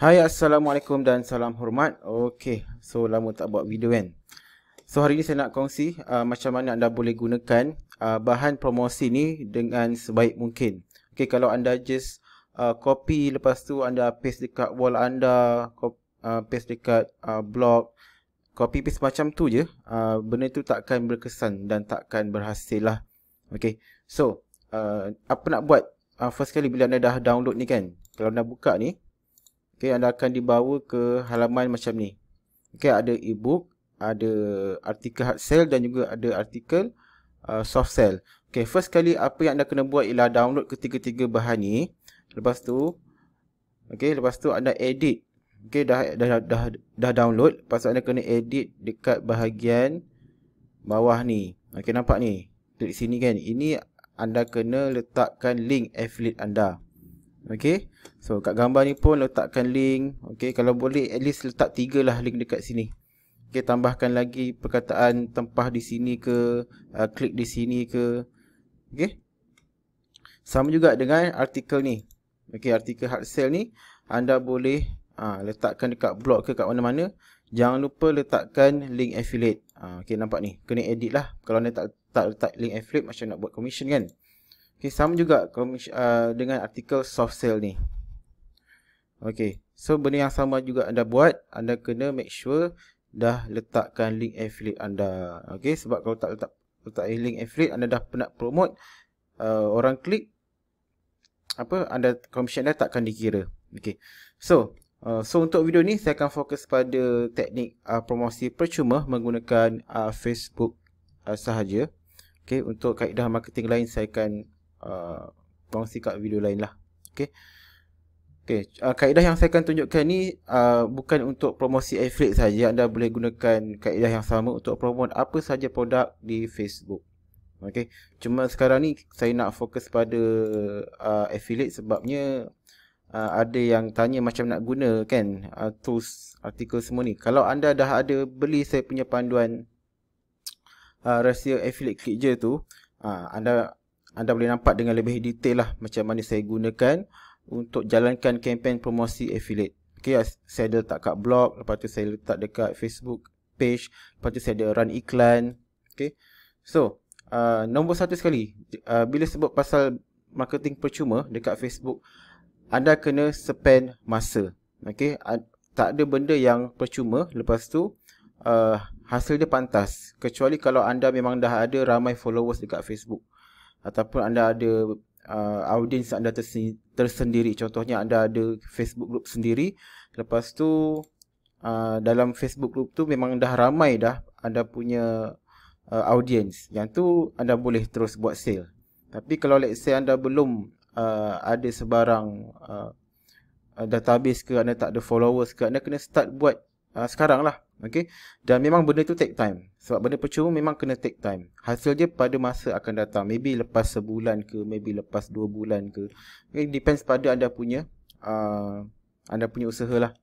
Hai Assalamualaikum dan salam hormat Okay, so lama tak buat video kan So hari ni saya nak kongsi uh, macam mana anda boleh gunakan uh, bahan promosi ni dengan sebaik mungkin Okay, kalau anda just uh, copy lepas tu anda paste dekat wall anda copy, uh, Paste dekat uh, blog Copy paste macam tu je uh, Benda tu takkan berkesan dan takkan berhasil lah Okay, so uh, apa nak buat uh, First kali bila anda dah download ni kan Kalau anda buka ni Okey, anda akan dibawa ke halaman macam ni. Okey, ada ebook, ada artikel hard sell dan juga ada artikel uh, soft sell. Okey, first kali apa yang anda kena buat ialah download ketiga-tiga bahan ni. Lepas tu okey, lepas tu anda edit. Okey, dah, dah dah dah dah download, Pasal anda kena edit dekat bahagian bawah ni. Okey, nampak ni. Klik sini kan. Ini anda kena letakkan link affiliate anda ok so kat gambar ni pun letakkan link ok kalau boleh at least letak tiga lah link dekat sini ok tambahkan lagi perkataan tempah di sini ke uh, klik di sini ke ok sama juga dengan artikel ni ok artikel hard sell ni anda boleh uh, letakkan dekat blog ke kat mana-mana jangan lupa letakkan link affiliate uh, ok nampak ni kena edit lah kalau anda tak, tak letak link affiliate macam nak buat commission kan Okay, sama juga uh, dengan artikel soft sell ni. Okay, so benda yang sama juga anda buat, anda kena make sure dah letakkan link affiliate anda. Okay, sebab kalau tak letak, letak link affiliate, anda dah pernah promote, uh, orang klik, apa, anda commission anda takkan dikira. Okay, so, uh, so untuk video ni, saya akan fokus pada teknik uh, promosi percuma menggunakan uh, Facebook uh, sahaja. Okay, untuk kaedah marketing lain, saya akan kongsi uh, kat video lain lah Okay Okay, uh, kaedah yang saya akan tunjukkan ni uh, bukan untuk promosi affiliate saja. Anda boleh gunakan kaedah yang sama untuk promote apa saja produk di Facebook. Okay, cuma sekarang ni saya nak fokus pada uh, affiliate sebabnya uh, ada yang tanya macam nak guna kan uh, tools artikel semua ni. Kalau anda dah ada beli saya punya panduan uh, rahsia affiliate kerja tu, uh, anda anda boleh nampak dengan lebih detail lah macam mana saya gunakan untuk jalankan kempen promosi affiliate. Okay, saya ada letak kat blog, lepas tu saya letak dekat Facebook page, lepas tu saya ada run iklan. Okay, so uh, nombor satu sekali, uh, bila sebut pasal marketing percuma dekat Facebook, anda kena spend masa. Okay, uh, tak ada benda yang percuma lepas tu uh, hasil dia pantas. Kecuali kalau anda memang dah ada ramai followers dekat Facebook ataupun anda ada uh, audiens anda tersendiri contohnya anda ada Facebook group sendiri lepas tu uh, dalam Facebook group tu memang dah ramai dah anda punya uh, audiens yang tu anda boleh terus buat sale tapi kalau let's say anda belum uh, ada sebarang uh, database ke anda tak ada followers ke anda kena start buat uh, sekarang lah Okay? Dan memang benda itu take time. Sebab benda percuma memang kena take time. Hasil dia pada masa akan datang. Maybe lepas sebulan ke, maybe lepas dua bulan ke. Okay? Depends pada anda punya uh, anda punya usaha lah.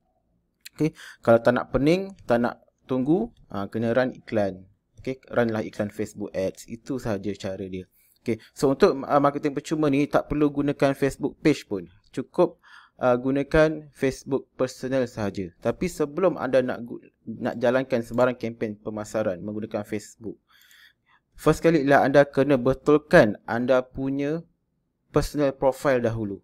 Okay? Kalau tak nak pening, tak nak tunggu, uh, kena run iklan. Okay? Run lah iklan Facebook Ads. Itu sahaja cara dia. Okay. So untuk uh, marketing percuma ni tak perlu gunakan Facebook page pun. Cukup uh, gunakan Facebook personal sahaja. Tapi sebelum anda nak gunakan nak jalankan sebarang kempen pemasaran menggunakan Facebook. First kali ialah anda kena betulkan anda punya personal profile dahulu.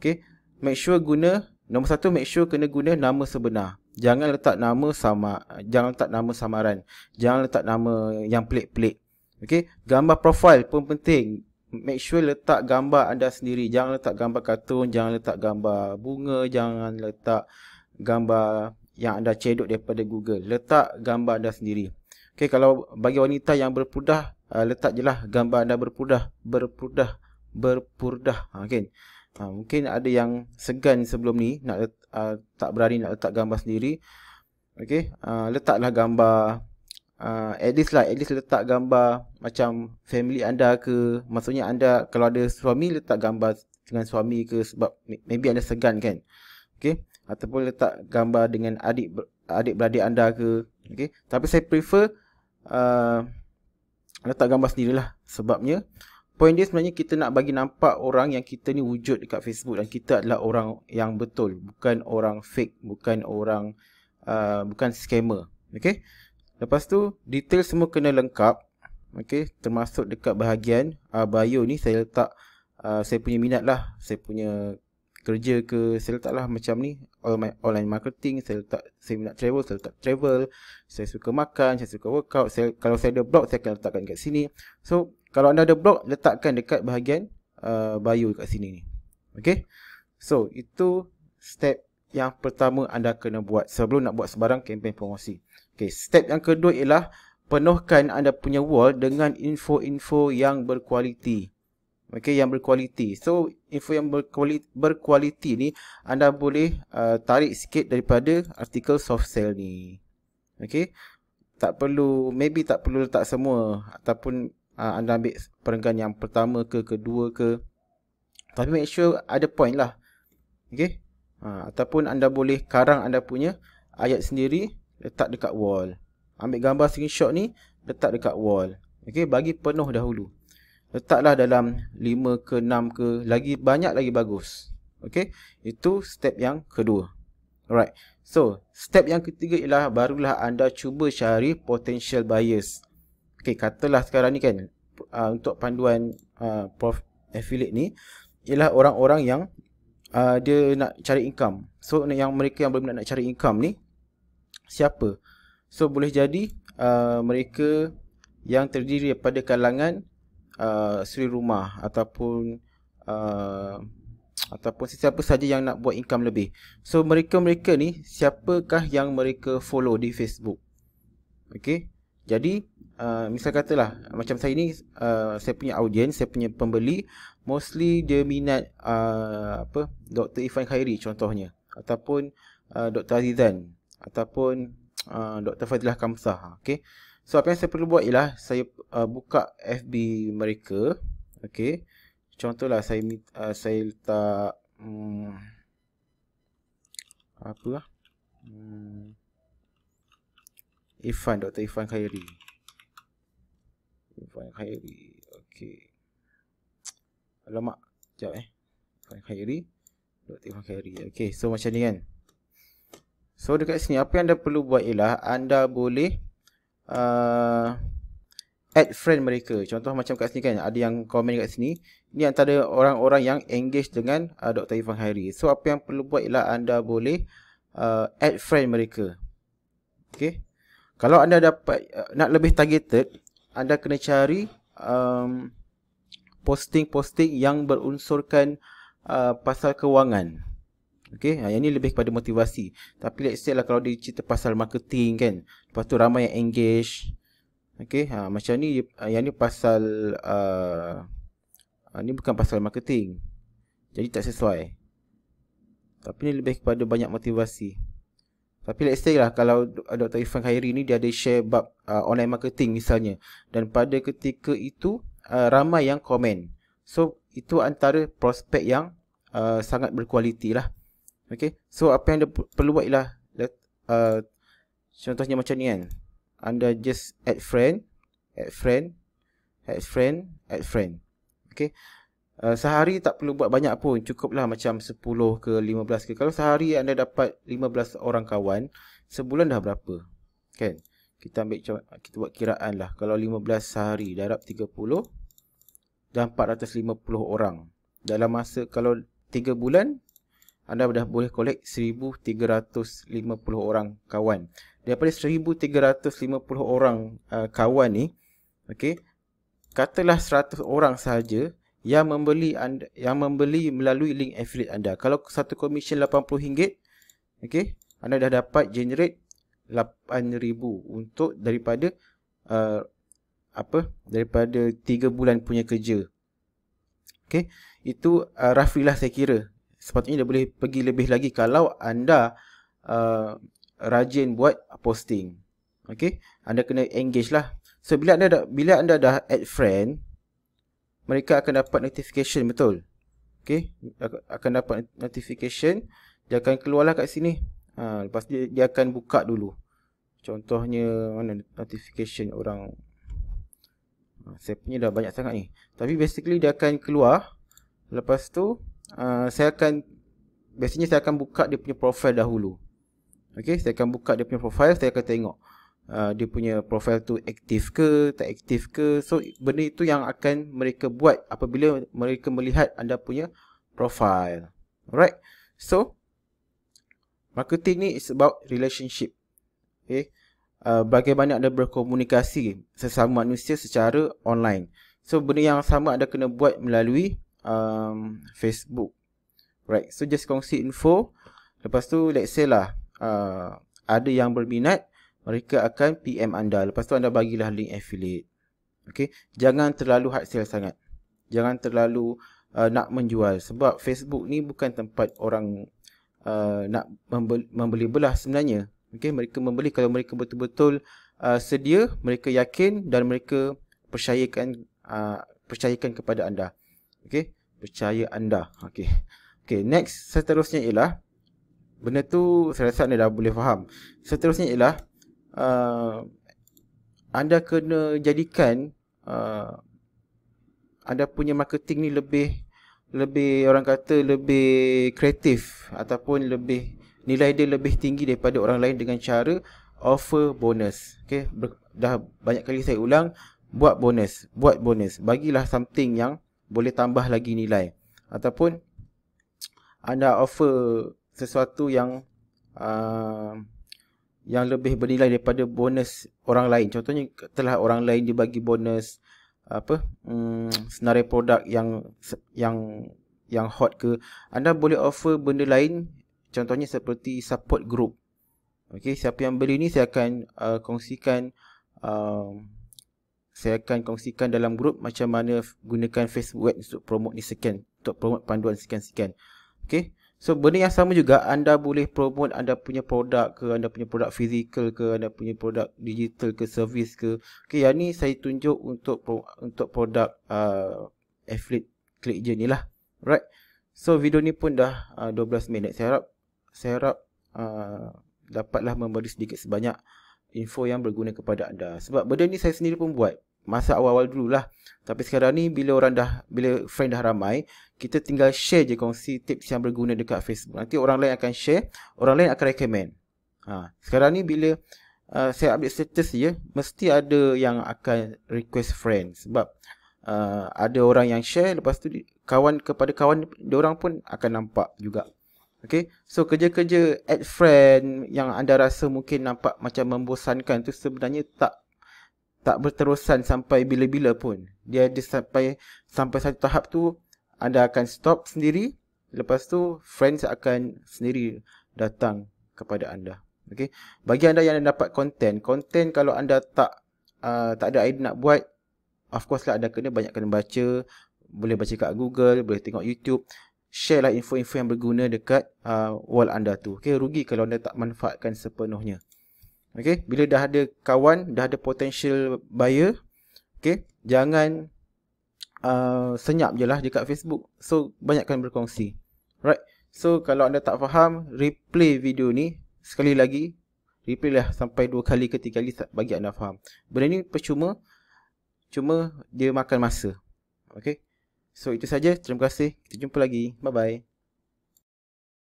Okay. Make sure guna, nombor satu make sure kena guna nama sebenar. Jangan letak nama sama, jangan letak nama samaran. Jangan letak nama yang pelik-pelik. Okay. Gambar profile pun penting. Make sure letak gambar anda sendiri. Jangan letak gambar kartun, jangan letak gambar bunga, jangan letak gambar yang anda cedok daripada Google. Letak gambar anda sendiri. Okey, kalau bagi wanita yang berpudah, uh, letak jelah gambar anda berpudah, berpudah, berpudah. Ha, okay. ha, mungkin ada yang segan sebelum ni nak let, uh, tak berani nak letak gambar sendiri. Okey, uh, letaklah gambar uh, at least lah, at least letak gambar macam family anda ke. Maksudnya anda kalau ada suami letak gambar dengan suami ke sebab maybe anda segan kan. Okey ataupun letak gambar dengan adik adik beradik anda ke okey tapi saya prefer uh, letak gambar sendirilah sebabnya point dia sebenarnya kita nak bagi nampak orang yang kita ni wujud dekat Facebook dan kita adalah orang yang betul bukan orang fake bukan orang uh, bukan scammer okey lepas tu detail semua kena lengkap okey termasuk dekat bahagian uh, bio ni saya letak uh, saya punya minat lah saya punya kerja ke saya letak lah macam ni all my online marketing saya letak saya nak travel saya letak travel saya suka makan saya suka workout saya, kalau saya ada blog saya akan letakkan kat sini so kalau anda ada blog letakkan dekat bahagian uh, bio dekat sini ni okay so itu step yang pertama anda kena buat sebelum nak buat sebarang kempen promosi okay step yang kedua ialah penuhkan anda punya wall dengan info-info yang berkualiti okey yang berkualiti so info yang berkualiti, berkualiti ni anda boleh uh, tarik sikit daripada artikel soft sell ni okey tak perlu maybe tak perlu letak semua ataupun uh, anda ambil perenggan yang pertama ke kedua ke tapi make sure ada point lah okey uh, ataupun anda boleh karang anda punya ayat sendiri letak dekat wall ambil gambar screenshot ni letak dekat wall okey bagi penuh dahulu letaklah dalam 5 ke 6 ke lagi banyak lagi bagus okey itu step yang kedua alright so step yang ketiga ialah barulah anda cuba cari potential buyers okey katalah sekarang ni kan uh, untuk panduan uh, prof affiliate ni ialah orang-orang yang uh, dia nak cari income so yang mereka yang berminat nak cari income ni siapa so boleh jadi uh, mereka yang terdiri daripada kalangan Uh, siri rumah ataupun uh, ataupun sesiapa saja yang nak buat income lebih. So mereka-mereka ni siapakah yang mereka follow di Facebook? Okey. Jadi uh, misal katalah macam saya ni uh, saya punya audiens, saya punya pembeli mostly dia minat uh, apa Dr. Ifan Khairi contohnya ataupun uh, Dr. Azizan ataupun uh, Dr. Fadilah Kamsah. Okey. So apa yang saya perlu buat ialah saya uh, buka FB mereka. Okey. Contohlah saya uh, saya letak hmm, apa lah? Hmm, Ifan Dr. Ifan Khairi. Ifan Khairi. Okey. Alamak, jap eh. Ifan Khairi. Dr. Ifan Khairi. Okey, so macam ni kan. So dekat sini apa yang anda perlu buat ialah anda boleh uh, add friend mereka. Contoh macam kat sini kan, ada yang komen kat sini. Ini antara orang-orang yang engage dengan uh, Dr. Ivan Hairi. So, apa yang perlu buat ialah anda boleh uh, add friend mereka. Okay. Kalau anda dapat uh, nak lebih targeted, anda kena cari um, posting-posting yang berunsurkan uh, pasal kewangan. Okay, ha, yang ni lebih kepada motivasi. Tapi let's say lah kalau dia cerita pasal marketing kan. Lepas tu ramai yang engage. Okay, ha, macam ni ha, yang ni pasal... Uh, ni bukan pasal marketing. Jadi tak sesuai. Tapi ni lebih kepada banyak motivasi. Tapi let's say lah kalau Dr. Irfan Khairi ni dia ada share bab uh, online marketing misalnya. Dan pada ketika itu uh, ramai yang komen. So itu antara prospek yang uh, sangat berkualiti lah. Okay. So, apa yang anda perlu buat ialah uh, contohnya macam ni kan. Anda just add friend, add friend, add friend, add friend. Okay. Uh, sehari tak perlu buat banyak pun. Cukuplah macam 10 ke 15 ke. Kalau sehari anda dapat 15 orang kawan, sebulan dah berapa? Kan? Kita ambil, kita buat kiraan lah. Kalau 15 sehari, darab 30 dan 450 orang. Dalam masa, kalau 3 bulan, anda dah boleh collect 1350 orang kawan. Daripada 1350 orang uh, kawan ni, okey. Katalah 100 orang sahaja yang membeli anda, yang membeli melalui link affiliate anda. Kalau satu komisen RM80, okey, anda dah dapat generate 8000 untuk daripada uh, apa? Daripada 3 bulan punya kerja. Okey, itu uh, roughly lah saya kira sepatutnya dia boleh pergi lebih lagi kalau anda uh, rajin buat posting. Okay, anda kena engage lah. So, bila anda dah, bila anda dah add friend, mereka akan dapat notification betul. Okay, akan dapat notification. Dia akan keluarlah kat sini. Ha, lepas dia, dia akan buka dulu. Contohnya, mana notification orang. Ha, saya punya dah banyak sangat ni. Tapi basically dia akan keluar. Lepas tu, Ah, saya akan biasanya saya akan buka dia punya profile dahulu. Okey, saya akan buka dia punya profile, saya akan tengok uh, dia punya profile tu aktif ke, tak aktif ke. So benda itu yang akan mereka buat apabila mereka melihat anda punya profil. Alright. So marketing ni is about relationship. Okey. Uh, bagaimana anda berkomunikasi sesama manusia secara online. So benda yang sama anda kena buat melalui um, Facebook. Right. So just kongsi info. Lepas tu let's say lah. Uh, ada yang berminat. Mereka akan PM anda. Lepas tu anda bagilah link affiliate. Okay. Jangan terlalu hard sell sangat. Jangan terlalu uh, nak menjual. Sebab Facebook ni bukan tempat orang uh, nak membeli, belah sebenarnya. Okay. Mereka membeli kalau mereka betul-betul uh, sedia. Mereka yakin dan mereka percayakan uh, percayakan kepada anda okey percaya anda okey okey next seterusnya ialah benda tu saya rasa anda dah boleh faham seterusnya ialah uh, anda kena jadikan uh, anda punya marketing ni lebih lebih orang kata lebih kreatif ataupun lebih nilai dia lebih tinggi daripada orang lain dengan cara offer bonus okey dah banyak kali saya ulang buat bonus buat bonus bagilah something yang boleh tambah lagi nilai ataupun anda offer sesuatu yang uh, yang lebih bernilai daripada bonus orang lain contohnya telah orang lain dia bagi bonus apa um, senarai produk yang yang yang hot ke anda boleh offer benda lain contohnya seperti support group okey siapa yang beli ni saya akan uh, kongsikan uh, saya akan kongsikan dalam grup macam mana gunakan Facebook untuk promote ni scan untuk promote panduan scan-scan. Okey. So benda yang sama juga anda boleh promote anda punya produk ke anda punya produk fizikal ke anda punya produk digital ke servis ke. Okey, yang ni saya tunjuk untuk untuk produk uh, affiliate click je ni lah. Right. So video ni pun dah uh, 12 minit. Saya harap saya harap uh, dapatlah memberi sedikit sebanyak info yang berguna kepada anda. Sebab benda ni saya sendiri pun buat masa awal-awal dululah. Tapi sekarang ni bila orang dah bila friend dah ramai, kita tinggal share je kongsi tips yang berguna dekat Facebook. Nanti orang lain akan share, orang lain akan recommend. Ha, sekarang ni bila uh, saya update status ya, mesti ada yang akan request friend sebab uh, ada orang yang share lepas tu kawan kepada kawan dia orang pun akan nampak juga. Okay, so kerja-kerja add friend yang anda rasa mungkin nampak macam membosankan tu sebenarnya tak tak berterusan sampai bila-bila pun. Dia ada sampai sampai satu tahap tu anda akan stop sendiri. Lepas tu friends akan sendiri datang kepada anda. Okey. Bagi anda yang dapat konten, konten kalau anda tak uh, tak ada idea nak buat, of course lah anda kena banyak kena baca, boleh baca kat Google, boleh tengok YouTube, share lah info-info yang berguna dekat uh, wall anda tu. Okey, rugi kalau anda tak manfaatkan sepenuhnya. Okey, bila dah ada kawan, dah ada potential buyer, okey, jangan uh, senyap je lah dekat Facebook. So, banyakkan berkongsi. Right? So, kalau anda tak faham, replay video ni sekali lagi. Replay lah sampai dua kali ke tiga kali bagi anda faham. Benda ni percuma, cuma dia makan masa. Okey? So, itu saja. Terima kasih. Kita jumpa lagi. Bye-bye.